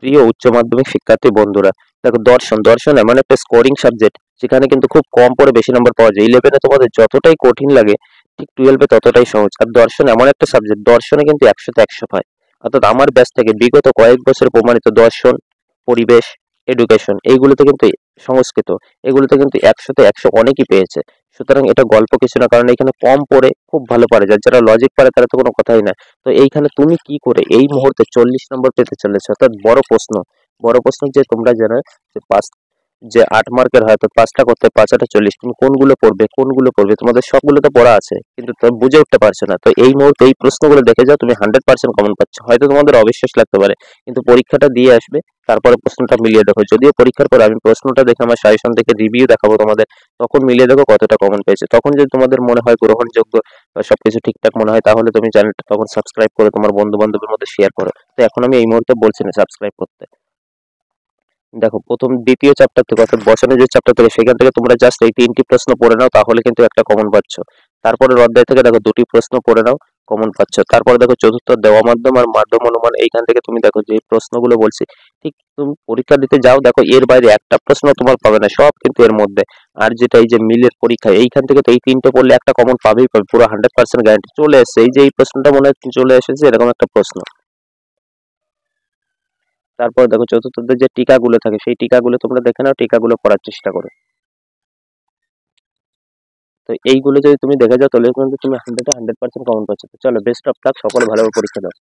প্রিয় উচ্চ মাধ্যমিক শিক্ষার্থী বন্ধুরা দেখো দর্শন দর্শন এমন মানে একটা স্কোরিং সাবজেক্ট সেখানে কিন্তু খুব কম পড়ে বেশি নম্বর পাওয়া যায় ইলেভেনে তোমাদের যতটাই কঠিন লাগে ঠিক টুয়েলভে ততটাই সহজ আর দর্শন এমন একটা সাবজেক্ট দর্শনে কিন্তু একশোতে একশো পায় অর্থাৎ আমার ব্যাস থেকে বিগত কয়েক বছর প্রমাণিত দর্শন পরিবেশ এডুকেশন এইগুলোতে কিন্তু সংস্কৃত এগুলোতে কিন্তু একশোতে একশো অনেকই পেয়েছে সুতরাং এটা গল্প কিছু না কারণ এখানে কম পড়ে খুব ভালো পারে যার যারা লজিক পারে তারা তো কোনো কথাই না তো এইখানে তুমি কি করে এই মুহূর্তে চল্লিশ নম্বর পেতে চলেছো অর্থাৎ বড় প্রশ্ন বড় প্রশ্ন যে তোমরা জানো যে পাঁচ যে আট মার্কের হয় তো পাঁচটা করতে পাঁচটা চল্লিশ তুমি কোনগুলো পড়বে কোনগুলো পড়বে তোমাদের সবগুলো তো পড়া আছে কিন্তু বুঝে উঠতে পারছো না তো এই মুহূর্তে এই প্রশ্নগুলো দেখে যাও তুমি হান্ড্রেড পার্সেন্ট কমন পাচ্ছ হয়তো তোমাদের অবিশ্বাস লাগতে পারে কিন্তু পরীক্ষাটা দিয়ে আসবে তারপরে প্রশ্নটা মিলিয়ে দেখো যদিও পরীক্ষার পর আমি প্রশ্নটা দেখে আমার সাজেশন থেকে রিভিউ দেখাবো তোমাদের তখন মিলিয়ে দেখো কতটা কমন পেয়েছে তখন যদি তোমাদের মনে হয় গ্রহণযোগ্য সবকিছু ঠিকঠাক মনে হয় তাহলে তুমি চ্যানেলটা তখন সাবস্ক্রাইব করে তোমার বন্ধু বান্ধবের মধ্যে শেয়ার করো তো এখন আমি এই মুহূর্তে বলছি না সাবস্ক্রাইব করতে দেখো প্রথম দ্বিতীয় চ্যাপ্টার থেকে অর্থাৎ বসানোর যে চ্যাপ্টার থেকে সেখান থেকে তোমরা জাস্ট এই তিনটি প্রশ্ন পড়ে নাও তাহলে কিন্তু একটা কমন পাচ্ছ তারপরে অধ্যায় থেকে দেখো দুটি প্রশ্ন পড়ে নাও কমন পাচ্ছ তারপরে দেখো চতুর্থ দেওয়া মাধ্যম আর মাধ্যম অনুমান এইখান থেকে তুমি দেখো যে প্রশ্নগুলো বলছি ঠিক তুমি পরীক্ষা দিতে যাও দেখো এর বাইরে একটা প্রশ্ন তোমার পাবে না সব কিন্তু এর মধ্যে আর যেটা এই যে মিলের পরীক্ষা এইখান থেকে তো এই তিনটে পড়লে একটা কমন পাবেই পাবে পুরো হান্ড্রেড পার্সেন্ট গ্যারান্টি চলে এসেছে এই যে এই প্রশ্নটা মনে হয় চলে এসেছে এরকম একটা প্রশ্ন তারপর দেখো চতুর্থদের যে টিকাগুলো থাকে সেই টিকাগুলো তোমরা দেখে নাও টিকাগুলো পড়ার চেষ্টা করো তো এইগুলো যদি তুমি দেখে যাও তাহলে কিন্তু তুমি হান্ড্রেডে হান্ড্রেড পার্সেন্ট কমন পাচ্ছ তো চলো বেস্ট অফ থাক সকলে ভালোভাবে পরীক্ষা দাও